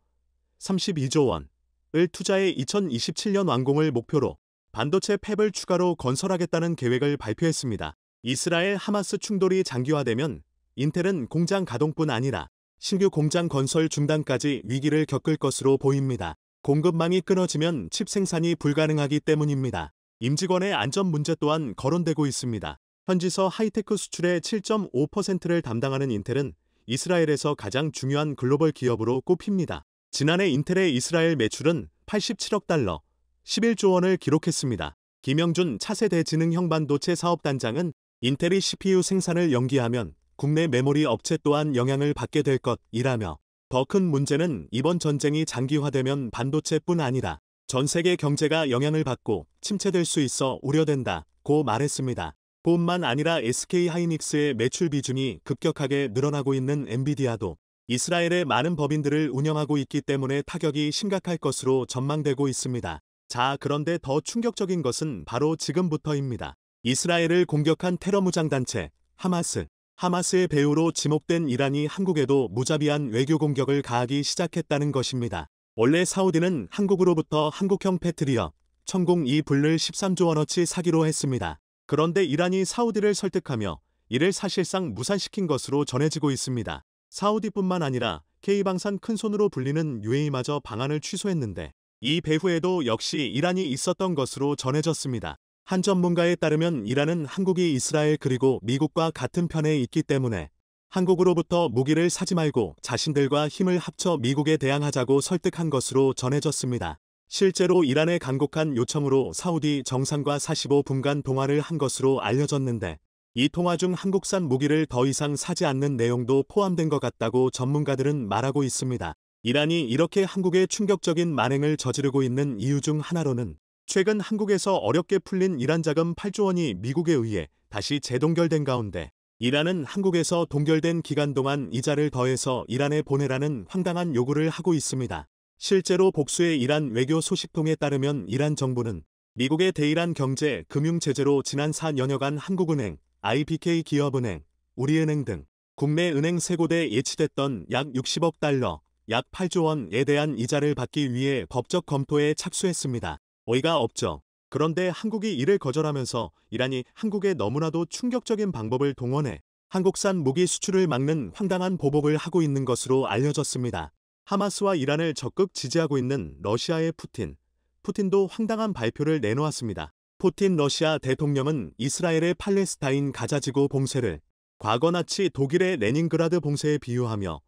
32조 원을 투자해 2027년 완공을 목표로 반도체 팹을 추가로 건설하겠다는 계획을 발표했습니다. 이스라엘 하마스 충돌이 장기화되면 인텔은 공장 가동뿐 아니라 신규 공장 건설 중단까지 위기를 겪을 것으로 보입니다. 공급망이 끊어지면 칩 생산이 불가능하기 때문입니다. 임직원의 안전 문제 또한 거론되고 있습니다. 현지서 하이테크 수출의 7.5%를 담당하는 인텔은 이스라엘에서 가장 중요한 글로벌 기업으로 꼽힙니다. 지난해 인텔의 이스라엘 매출은 87억 달러, 11조 원을 기록했습니다. 김영준 차세대 지능형 반도체 사업단장은 인텔이 CPU 생산을 연기하면 국내 메모리 업체 또한 영향을 받게 될 것이라며 더 큰 문제는 이번 전쟁이 장기화되면 반도체뿐 아니라 전 세계 경제가 영향을 받고 침체될 수 있어 우려된다. 고 말했습니다. 뿐만 아니라 SK 하이닉스의 매출 비중이 급격하게 늘어나고 있는 엔비디아도 이스라엘의 많은 법인들을 운영하고 있기 때문에 타격이 심각할 것으로 전망되고 있습니다. 자, 그런데 더 충격적인 것은 바로 지금부터입니다. 이스라엘을 공격한 테러 무장단체 하마스. 하마스의 배후로 지목된 이란이 한국에도 무자비한 외교 공격을 가하기 시작했다는 것입니다. 원래 사우디는 한국으로부터 한국형 패트리어 1002 불을 13조 원어치 사기로 했습니다. 그런데 이란이 사우디를 설득하며 이를 사실상 무산시킨 것으로 전해지고 있습니다. 사우디뿐만 아니라 K방산 큰손으로 불리는 UAE마저 방안을 취소했는데 이 배후에도 역시 이란이 있었던 것으로 전해졌습니다. 한 전문가에 따르면 이란은 한국이 이스라엘 그리고 미국과 같은 편에 있기 때문에 한국으로부터 무기를 사지 말고 자신들과 힘을 합쳐 미국에 대항하자고 설득한 것으로 전해졌습니다. 실제로 이란의 간곡한 요청으로 사우디 정상과 45분간 동화를 한 것으로 알려졌는데 이 통화 중 한국산 무기를 더 이상 사지 않는 내용도 포함된 것 같다고 전문가들은 말하고 있습니다. 이란이 이렇게 한국에 충격적인 만행을 저지르고 있는 이유 중 하나로는 최근 한국에서 어렵게 풀린 이란 자금 8조 원이 미국에 의해 다시 재동결된 가운데 이란은 한국에서 동결된 기간 동안 이자를 더해서 이란에 보내라는 황당한 요구를 하고 있습니다. 실제로 복수의 이란 외교 소식통에 따르면 이란 정부는 미국의 대이란 경제 금융 제재로 지난 4년여간 한국은행, i p k 기업은행, 우리은행 등 국내 은행 3고대 예치됐던 약 60억 달러, 약 8조 원에 대한 이자를 받기 위해 법적 검토에 착수했습니다. 어이가 없죠. 그런데 한국이 이를 거절하면서 이란이 한국에 너무나도 충격적인 방법을 동원해 한국산 무기 수출을 막는 황당한 보복을 하고 있는 것으로 알려졌습니다. 하마스와 이란을 적극 지지하고 있는 러시아의 푸틴. 푸틴도 황당한 발표를 내놓았습니다. 푸틴 러시아 대통령은 이스라엘의 팔레스타인 가자지구 봉쇄를 과거 나치 독일의 레닌그라드 봉쇄에 비유하며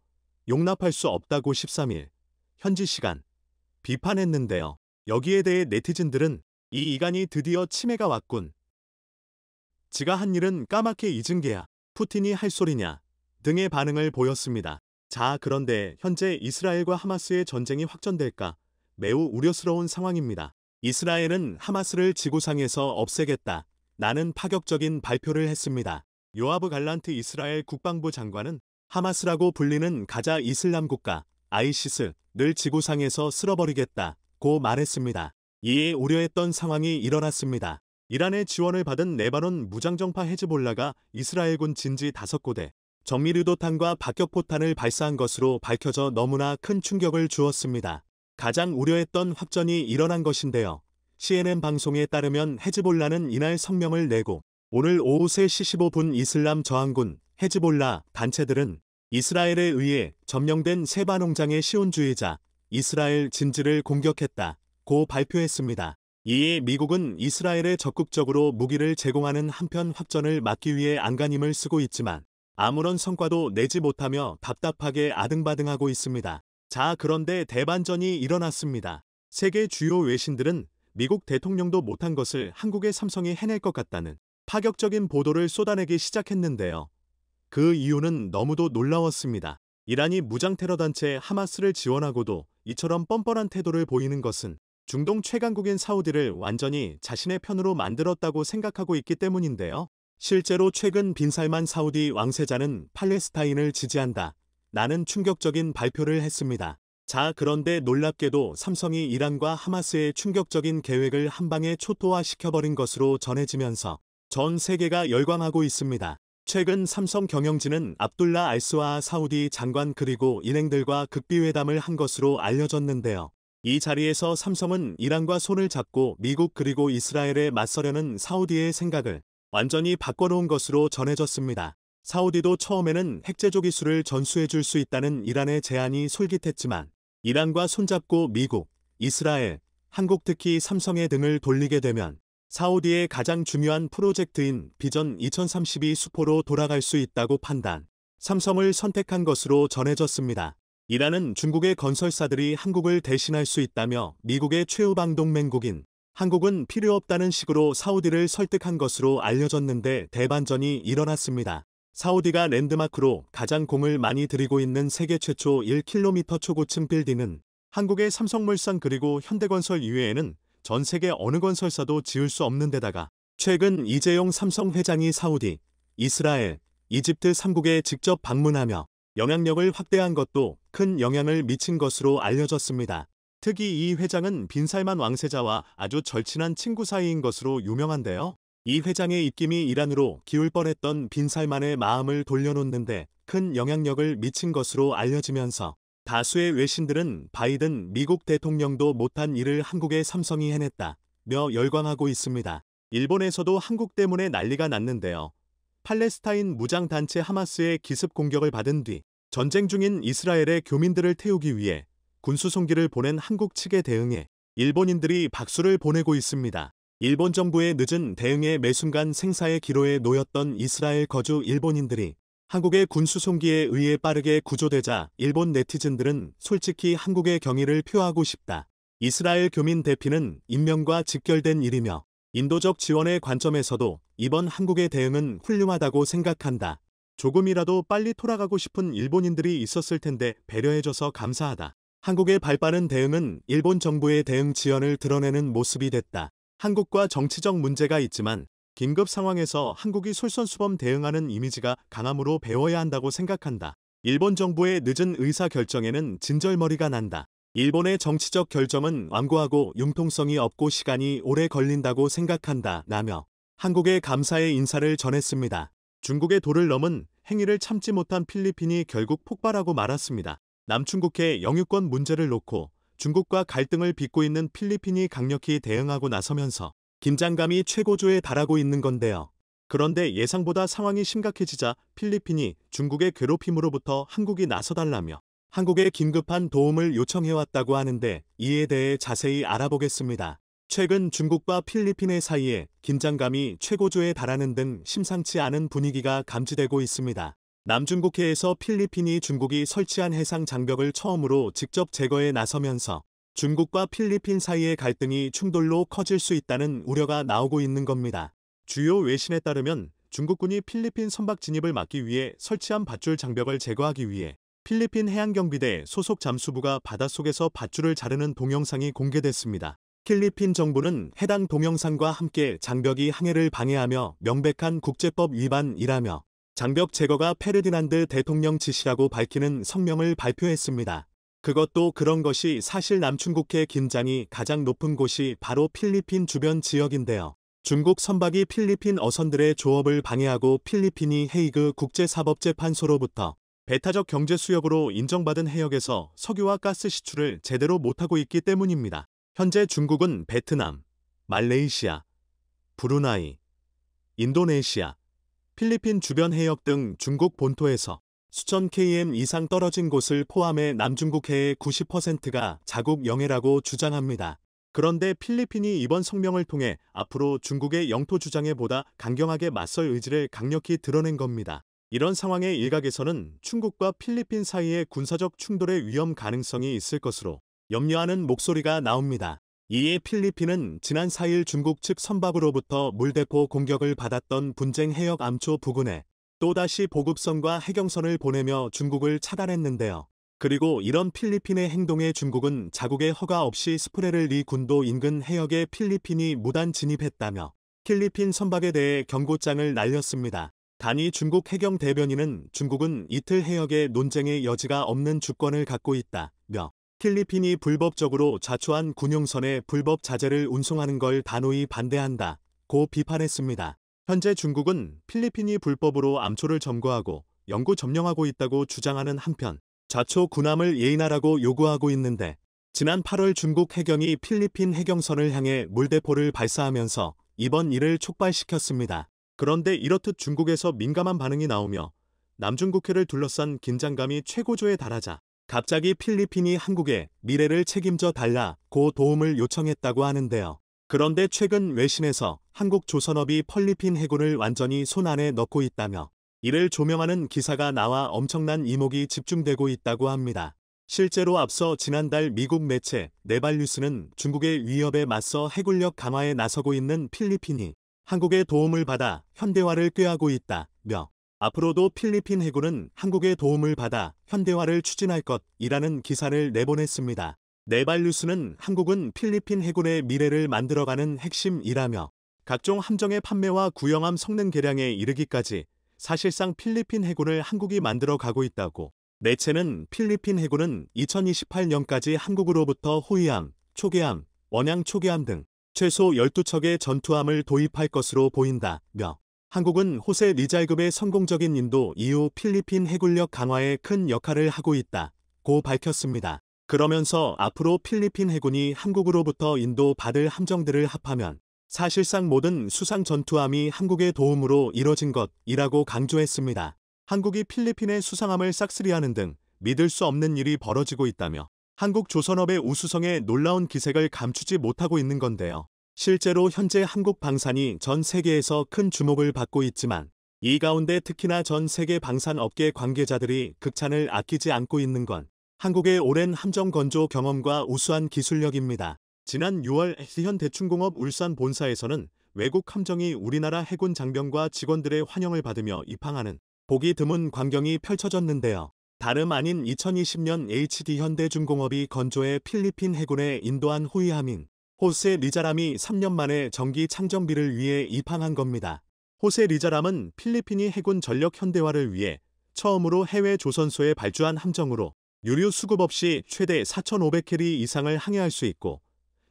용납할 수 없다고 13일 현지 시간 비판했는데요. 여기에 대해 네티즌들은 이 이간이 드디어 치매가 왔군. 지가 한 일은 까맣게 잊은 게야. 푸틴이 할 소리냐 등의 반응을 보였습니다. 자 그런데 현재 이스라엘과 하마스의 전쟁이 확전될까 매우 우려스러운 상황입니다. 이스라엘은 하마스를 지구상에서 없애겠다. 나는 파격적인 발표를 했습니다. 요아브 갈란트 이스라엘 국방부 장관은 하마스라고 불리는 가자 이슬람 국가 아이시스늘 지구상에서 쓸어버리겠다 고 말했습니다. 이에 우려했던 상황이 일어났습니다. 이란의 지원을 받은 네바논 무장정파 헤즈볼라가 이스라엘군 진지 5곳에 정밀유도탄과 박격포탄을 발사한 것으로 밝혀져 너무나 큰 충격을 주었습니다. 가장 우려했던 확전이 일어난 것인데요. CNN 방송에 따르면 헤즈볼라는 이날 성명을 내고 오늘 오후 3시 15분 이슬람 저항군 헤즈볼라 단체들은 이스라엘에 의해 점령된 세바 농장의 시온주의자 이스라엘 진지를 공격했다. 고 발표했습니다. 이에 미국은 이스라엘에 적극적으로 무기를 제공하는 한편 확전을 막기 위해 안간힘을 쓰고 있지만 아무런 성과도 내지 못하며 답답하게 아등바등하고 있습니다. 자, 그런데 대반전이 일어났습니다. 세계 주요 외신들은 미국 대통령도 못한 것을 한국의 삼성이 해낼 것 같다는 파격적인 보도를 쏟아내기 시작했는데요. 그 이유는 너무도 놀라웠습니다. 이란이 무장 테러 단체 하마스를 지원하고도 이처럼 뻔뻔한 태도를 보이는 것은 중동 최강국인 사우디를 완전히 자신의 편으로 만들었다고 생각하고 있기 때문인데요. 실제로 최근 빈살만 사우디 왕세자는 팔레스타인을 지지한다. 나는 충격적인 발표를 했습니다. 자 그런데 놀랍게도 삼성이 이란과 하마스의 충격적인 계획을 한방에 초토화시켜버린 것으로 전해지면서 전 세계가 열광하고 있습니다. 최근 삼성 경영진은 압둘라 알스와 사우디 장관 그리고 일행들과 극비회담을 한 것으로 알려졌는데요. 이 자리에서 삼성은 이란과 손을 잡고 미국 그리고 이스라엘에 맞서려는 사우디의 생각을 완전히 바꿔놓은 것으로 전해졌습니다. 사우디도 처음에는 핵제조 기술을 전수해줄 수 있다는 이란의 제안이 솔깃했지만 이란과 손잡고 미국, 이스라엘, 한국 특히 삼성에 등을 돌리게 되면 사우디의 가장 중요한 프로젝트인 비전 2032 수포로 돌아갈 수 있다고 판단, 삼성을 선택한 것으로 전해졌습니다. 이란은 중국의 건설사들이 한국을 대신할 수 있다며 미국의 최우방 동맹국인 한국은 필요 없다는 식으로 사우디를 설득한 것으로 알려졌는데 대반전이 일어났습니다. 사우디가 랜드마크로 가장 공을 많이 들이고 있는 세계 최초 1km 초고층 빌딩은 한국의 삼성물산 그리고 현대건설 이외에는 전 세계 어느 건설사도 지을 수 없는 데다가 최근 이재용 삼성 회장이 사우디, 이스라엘, 이집트 3국에 직접 방문하며 영향력을 확대한 것도 큰 영향을 미친 것으로 알려졌습니다. 특히 이 회장은 빈살만 왕세자와 아주 절친한 친구 사이인 것으로 유명한데요. 이 회장의 입김이 이란으로 기울 뻔했던 빈살만의 마음을 돌려놓는데 큰 영향력을 미친 것으로 알려지면서 다수의 외신들은 바이든 미국 대통령도 못한 일을 한국의 삼성이 해냈다. 며 열광하고 있습니다. 일본에서도 한국 때문에 난리가 났는데요. 팔레스타인 무장단체 하마스의 기습 공격을 받은 뒤 전쟁 중인 이스라엘의 교민들을 태우기 위해 군수 송기를 보낸 한국 측에 대응해 일본인들이 박수를 보내고 있습니다. 일본 정부의 늦은 대응에 매순간 생사의 기로에 놓였던 이스라엘 거주 일본인들이 한국의 군수송기에 의해 빠르게 구조되자 일본 네티즌들은 솔직히 한국의 경의를 표하고 싶다. 이스라엘 교민 대피는 인명과 직결된 일이며 인도적 지원의 관점에서도 이번 한국의 대응은 훌륭하다고 생각한다. 조금이라도 빨리 돌아가고 싶은 일본인들이 있었을 텐데 배려해줘서 감사하다. 한국의 발빠른 대응은 일본 정부의 대응 지연을 드러내는 모습이 됐다. 한국과 정치적 문제가 있지만 긴급 상황에서 한국이 솔선수범 대응하는 이미지가 강함으로 배워야 한다고 생각한다. 일본 정부의 늦은 의사결정에는 진절머리가 난다. 일본의 정치적 결정은 완고하고 융통성이 없고 시간이 오래 걸린다고 생각한다. 라며 한국의 감사의 인사를 전했습니다. 중국의 도를 넘은 행위를 참지 못한 필리핀이 결국 폭발하고 말았습니다. 남중국해 영유권 문제를 놓고 중국과 갈등을 빚고 있는 필리핀이 강력히 대응하고 나서면서 긴장감이 최고조에 달하고 있는 건데요. 그런데 예상보다 상황이 심각해지자 필리핀이 중국의 괴롭힘으로부터 한국이 나서달라며 한국에 긴급한 도움을 요청해왔다고 하는데 이에 대해 자세히 알아보겠습니다. 최근 중국과 필리핀의 사이에 긴장감이 최고조에 달하는 등 심상치 않은 분위기가 감지되고 있습니다. 남중국해에서 필리핀이 중국이 설치한 해상 장벽을 처음으로 직접 제거에 나서면서 중국과 필리핀 사이의 갈등이 충돌로 커질 수 있다는 우려가 나오고 있는 겁니다. 주요 외신에 따르면 중국군이 필리핀 선박 진입을 막기 위해 설치한 밧줄 장벽을 제거하기 위해 필리핀 해양경비대 소속 잠수부가 바닷속에서 밧줄을 자르는 동영상이 공개됐습니다. 필리핀 정부는 해당 동영상과 함께 장벽이 항해를 방해하며 명백한 국제법 위반이라며 장벽 제거가 페르디난드 대통령 지시라고 밝히는 성명을 발표했습니다. 그것도 그런 것이 사실 남중국해 긴장이 가장 높은 곳이 바로 필리핀 주변 지역인데요. 중국 선박이 필리핀 어선들의 조업을 방해하고 필리핀이 헤이그 국제사법재판소로부터 배타적 경제 수역으로 인정받은 해역에서 석유와 가스 시출을 제대로 못하고 있기 때문입니다. 현재 중국은 베트남, 말레이시아, 브루나이, 인도네시아, 필리핀 주변 해역 등 중국 본토에서 수천 km 이상 떨어진 곳을 포함해 남중국해의 90%가 자국 영해라고 주장합니다. 그런데 필리핀이 이번 성명을 통해 앞으로 중국의 영토 주장에 보다 강경하게 맞설 의지를 강력히 드러낸 겁니다. 이런 상황의 일각에서는 중국과 필리핀 사이의 군사적 충돌의 위험 가능성이 있을 것으로 염려하는 목소리가 나옵니다. 이에 필리핀은 지난 4일 중국 측 선박으로부터 물대포 공격을 받았던 분쟁 해역 암초 부근에 또다시 보급선과 해경선을 보내며 중국을 차단했는데요. 그리고 이런 필리핀의 행동에 중국은 자국의 허가 없이 스프레를 리 군도 인근 해역에 필리핀이 무단 진입했다며 필리핀 선박에 대해 경고장을 날렸습니다. 단위 중국 해경 대변인은 중국은 이틀 해역에 논쟁의 여지가 없는 주권을 갖고 있다며 필리핀이 불법적으로 자초한 군용선에 불법 자재를 운송하는 걸 단호히 반대한다. 고 비판했습니다. 현재 중국은 필리핀이 불법으로 암초를 점거하고 영구 점령하고 있다고 주장하는 한편 자초 군함을 예인하라고 요구하고 있는데 지난 8월 중국 해경이 필리핀 해경선을 향해 물대포를 발사하면서 이번 일을 촉발시켰습니다. 그런데 이렇듯 중국에서 민감한 반응이 나오며 남중국해를 둘러싼 긴장감이 최고조에 달하자 갑자기 필리핀이 한국에 미래를 책임져 달라고 도움을 요청했다고 하는데요. 그런데 최근 외신에서 한국 조선업이 펄리핀 해군을 완전히 손안에 넣고 있다며 이를 조명하는 기사가 나와 엄청난 이목이 집중되고 있다고 합니다. 실제로 앞서 지난달 미국 매체 네발뉴스는 중국의 위협에 맞서 해군력 강화에 나서고 있는 필리핀이 한국의 도움을 받아 현대화를 꾀하고 있다며 앞으로도 필리핀 해군은 한국의 도움을 받아 현대화를 추진할 것이라는 기사를 내보냈습니다. 네발뉴스는 한국은 필리핀 해군의 미래를 만들어가는 핵심이라며 각종 함정의 판매와 구형함 성능 개량에 이르기까지 사실상 필리핀 해군을 한국이 만들어 가고 있다고. 매체는 필리핀 해군은 2028년까지 한국으로부터 호위함, 초계함, 원양 초계함 등 최소 12척의 전투함을 도입할 것으로 보인다며 한국은 호세 리잘급의 성공적인 인도 이후 필리핀 해군력 강화에 큰 역할을 하고 있다고 밝혔습니다. 그러면서 앞으로 필리핀 해군이 한국으로부터 인도받을 함정들을 합하면 사실상 모든 수상 전투함이 한국의 도움으로 이뤄진 것이라고 강조했습니다. 한국이 필리핀의 수상함을 싹쓸이하는 등 믿을 수 없는 일이 벌어지고 있다며 한국 조선업의 우수성에 놀라운 기색을 감추지 못하고 있는 건데요. 실제로 현재 한국 방산이 전 세계에서 큰 주목을 받고 있지만 이 가운데 특히나 전 세계 방산 업계 관계자들이 극찬을 아끼지 않고 있는 건 한국의 오랜 함정 건조 경험과 우수한 기술력입니다. 지난 6월 S현 대충공업 울산 본사에서는 외국 함정이 우리나라 해군 장병과 직원들의 환영을 받으며 입항하는 보기 드문 광경이 펼쳐졌는데요. 다름 아닌 2020년 HD 현대중공업이 건조해 필리핀 해군에 인도한 호위함인 호세 리자람이 3년 만에 전기 창정비를 위해 입항한 겁니다. 호세 리자람은 필리핀이 해군 전력 현대화를 위해 처음으로 해외 조선소에 발주한 함정으로 유류 수급 없이 최대 4,500캐리 이상을 항해할 수 있고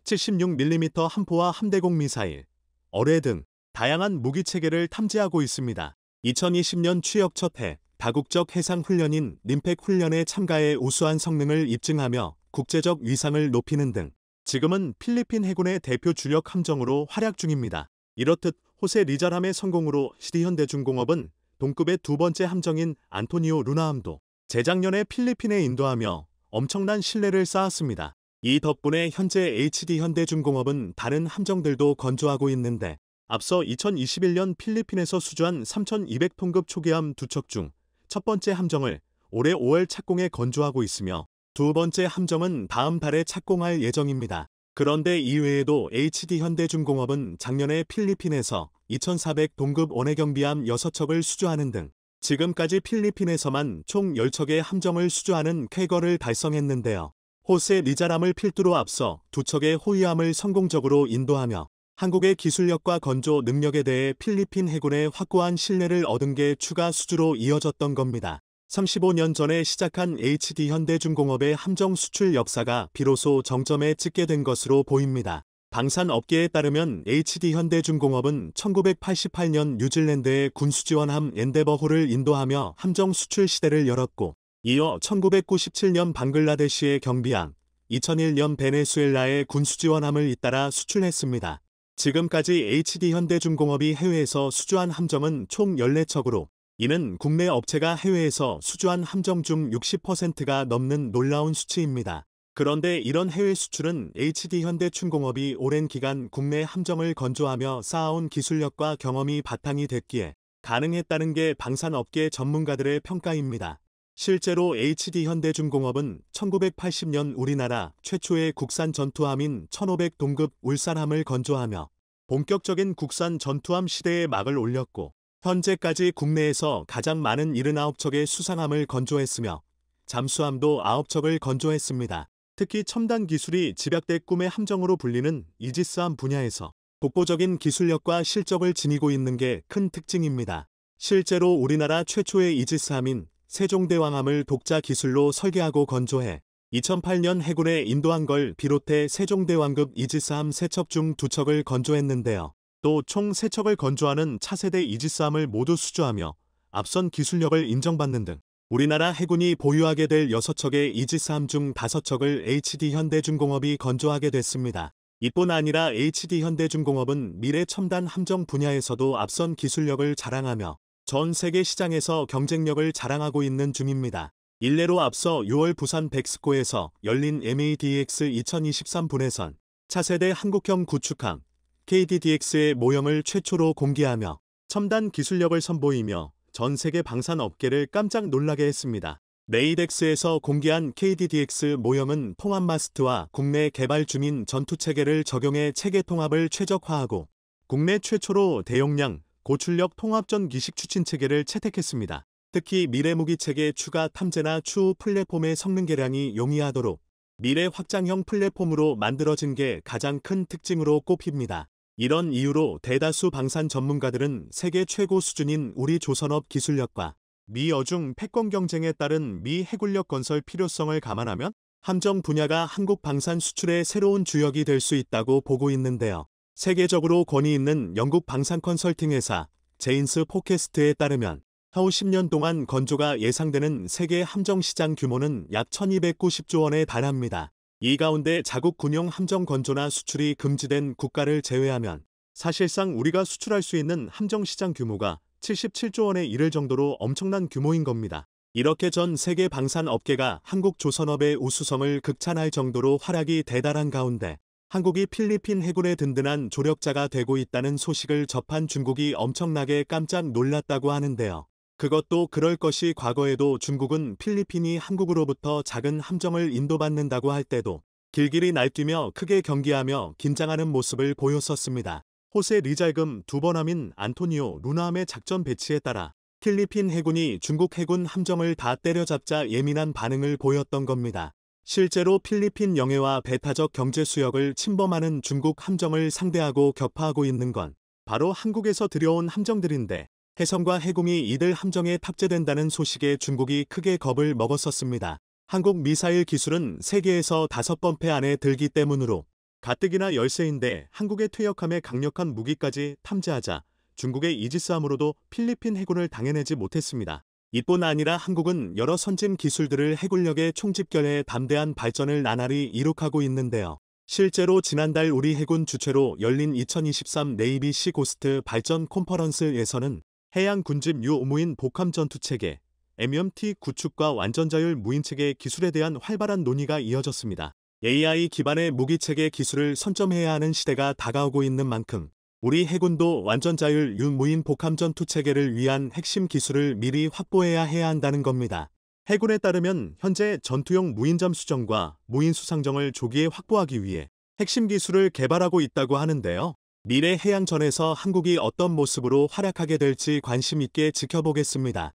76mm 함포와 함대공 미사일, 어뢰 등 다양한 무기 체계를 탐지하고 있습니다. 2020년 취역 첫해 다국적 해상훈련인 님팩 훈련에 참가해 우수한 성능을 입증하며 국제적 위상을 높이는 등 지금은 필리핀 해군의 대표 주력 함정으로 활약 중입니다. 이렇듯 호세 리자람의 성공으로 시디현대중공업은 동급의 두 번째 함정인 안토니오 루나함도 재작년에 필리핀에 인도하며 엄청난 신뢰를 쌓았습니다. 이 덕분에 현재 HD 현대중공업은 다른 함정들도 건조하고 있는데 앞서 2021년 필리핀에서 수주한 3,200톤급 초계함 두척중 첫 번째 함정을 올해 5월 착공에 건조하고 있으며 두 번째 함정은 다음 달에 착공할 예정입니다. 그런데 이외에도 HD 현대중공업은 작년에 필리핀에서 2,400 동급 원해경비함 6척을 수주하는 등 지금까지 필리핀에서만 총 10척의 함정을 수주하는 쾌거를 달성했는데요. 호세 리자람을 필두로 앞서 두 척의 호위함을 성공적으로 인도하며 한국의 기술력과 건조 능력에 대해 필리핀 해군의 확고한 신뢰를 얻은 게 추가 수주로 이어졌던 겁니다. 35년 전에 시작한 HD 현대중공업의 함정 수출 역사가 비로소 정점에 찍게 된 것으로 보입니다. 방산 업계에 따르면 HD 현대중공업은 1988년 뉴질랜드의 군수지원함 엔데버호를 인도하며 함정 수출 시대를 열었고 이어 1997년 방글라데시의 경비함 2001년 베네수엘라의 군수지원함을 잇따라 수출했습니다. 지금까지 HD현대중공업이 해외에서 수주한 함정은 총 14척으로 이는 국내 업체가 해외에서 수주한 함정 중 60%가 넘는 놀라운 수치입니다. 그런데 이런 해외 수출은 HD현대중공업이 오랜 기간 국내 함정을 건조하며 쌓아온 기술력과 경험이 바탕이 됐기에 가능했다는 게 방산업계 전문가들의 평가입니다. 실제로 HD현대중공업은 1980년 우리나라 최초의 국산 전투함인 1500 동급 울산함을 건조하며 본격적인 국산 전투함 시대에 막을 올렸고 현재까지 국내에서 가장 많은 79척의 수상함을 건조했으며 잠수함도 9척을 건조했습니다. 특히 첨단 기술이 집약대 꿈의 함정으로 불리는 이지스함 분야에서 독보적인 기술력과 실적을 지니고 있는 게 큰 특징입니다. 실제로 우리나라 최초의 이지스함인 세종대왕함을 독자 기술로 설계하고 건조해 2008년 해군의 인도한 걸 비롯해 세종대왕급 이지스함 세척 중 두 척을 건조했는데요. 또 총 세 척을 건조하는 차세대 이지스함을 모두 수주하며 앞선 기술력을 인정받는 등 우리나라 해군이 보유하게 될 6척의 이지스함 중 5척을 HD 현대중공업이 건조하게 됐습니다. 이뿐 아니라 HD 현대중공업은 미래 첨단 함정 분야에서도 앞선 기술력을 자랑하며 전 세계 시장에서 경쟁력을 자랑하고 있는 중입니다. 일례로 앞서 6월 부산 백스코에서 열린 MADX 2023 분해선 차세대 한국형 구축함 KDDX의 모형을 최초로 공개하며 첨단 기술력을 선보이며 전 세계 방산 업계를 깜짝 놀라게 했습니다. 네이덱스에서 공개한 KDDX 모형은 통합 마스트와 국내 개발 주민 전투 체계를 적용해 체계 통합을 최적화하고 국내 최초로 대용량 고출력 통합전 기식 추진 체계를 채택했습니다. 특히 미래 무기체계 추가 탐지나 추후 플랫폼의 성능 개량이 용이하도록 미래 확장형 플랫폼으로 만들어진 게 가장 큰 특징으로 꼽힙니다. 이런 이유로 대다수 방산 전문가들은 세계 최고 수준인 우리 조선업 기술력과 미 여중 패권 경쟁에 따른 미 해군력 건설 필요성을 감안하면 함정 분야가 한국 방산 수출의 새로운 주역이 될 수 있다고 보고 있는데요. 세계적으로 권위 있는 영국 방산 컨설팅 회사 제인스 포캐스트에 따르면 향후 10년 동안 건조가 예상되는 세계 함정시장 규모는 약 1290조 원에 달합니다. 이 가운데 자국 군용 함정 건조나 수출이 금지된 국가를 제외하면 사실상 우리가 수출할 수 있는 함정 시장 규모가 77조 원에 이를 정도로 엄청난 규모인 겁니다. 이렇게 전 세계 방산 업계가 한국 조선업의 우수성을 극찬할 정도로 활약이 대단한 가운데 한국이 필리핀 해군의 든든한 조력자가 되고 있다는 소식을 접한 중국이 엄청나게 깜짝 놀랐다고 하는데요. 그것도 그럴 것이 과거에도 중국은 필리핀이 한국으로부터 작은 함정을 인도받는다고 할 때도 길길이 날뛰며 크게 경기하며 긴장하는 모습을 보였었습니다. 호세 리잘금 두 번함인 안토니오 루나함의 작전 배치에 따라 필리핀 해군이 중국 해군 함정을 다 때려잡자 예민한 반응을 보였던 겁니다. 실제로 필리핀 영해와 배타적 경제 수역을 침범하는 중국 함정을 상대하고 격파하고 있는 건 바로 한국에서 들여온 함정들인데 해성과 해공이 이들 함정에 탑재된다는 소식에 중국이 크게 겁을 먹었었습니다. 한국 미사일 기술은 세계에서 다섯 번패 안에 들기 때문으로 가뜩이나 열세인데 한국의 퇴역함에 강력한 무기까지 탐지하자 중국의 이지스함으로도 필리핀 해군을 당해내지 못했습니다. 이뿐 아니라 한국은 여러 선진 기술들을 해군력의 총집결에 담대한 발전을 나날이 이룩하고 있는데요. 실제로 지난달 우리 해군 주최로 열린 2023 네이비 시고스트 발전 콘퍼런스에서는 해양 군집 유무인 복함 전투 체계 MMT 구축과 완전자율 무인체계 기술에 대한 활발한 논의가 이어졌습니다. AI 기반의 무기체계 기술을 선점해야 하는 시대가 다가오고 있는 만큼 우리 해군도 완전자율 유무인 복함 전투 체계를 위한 핵심 기술을 미리 확보해야 해야 한다는 겁니다. 해군에 따르면 현재 전투용 무인잠 수정과 무인 수상정을 조기에 확보하기 위해 핵심 기술을 개발하고 있다고 하는데요. 미래 해양전에서 한국이 어떤 모습으로 활약하게 될지 관심 있게 지켜보겠습니다.